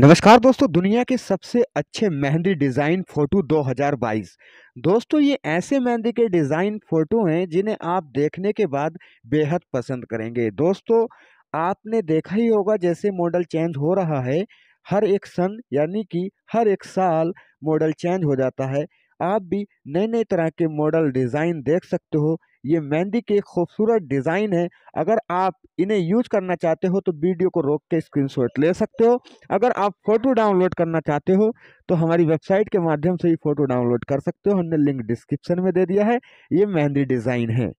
नमस्कार दोस्तों दुनिया के सबसे अच्छे मेहंदी डिज़ाइन फ़ोटो 2022 दोस्तों ये ऐसे मेहंदी के डिज़ाइन फ़ोटो हैं जिन्हें आप देखने के बाद बेहद पसंद करेंगे दोस्तों आपने देखा ही होगा जैसे मॉडल चेंज हो रहा है हर एक सन यानी कि हर एक साल मॉडल चेंज हो जाता है आप भी नए नए तरह के मॉडल डिज़ाइन देख सकते हो ये मेहंदी के खूबसूरत डिज़ाइन है अगर आप इन्हें यूज करना चाहते हो तो वीडियो को रोक के स्क्रीनशॉट ले सकते हो अगर आप फ़ोटो डाउनलोड करना चाहते हो तो हमारी वेबसाइट के माध्यम से ही फ़ोटो डाउनलोड कर सकते हो हमने लिंक डिस्क्रिप्शन में दे दिया है ये मेहंदी डिज़ाइन है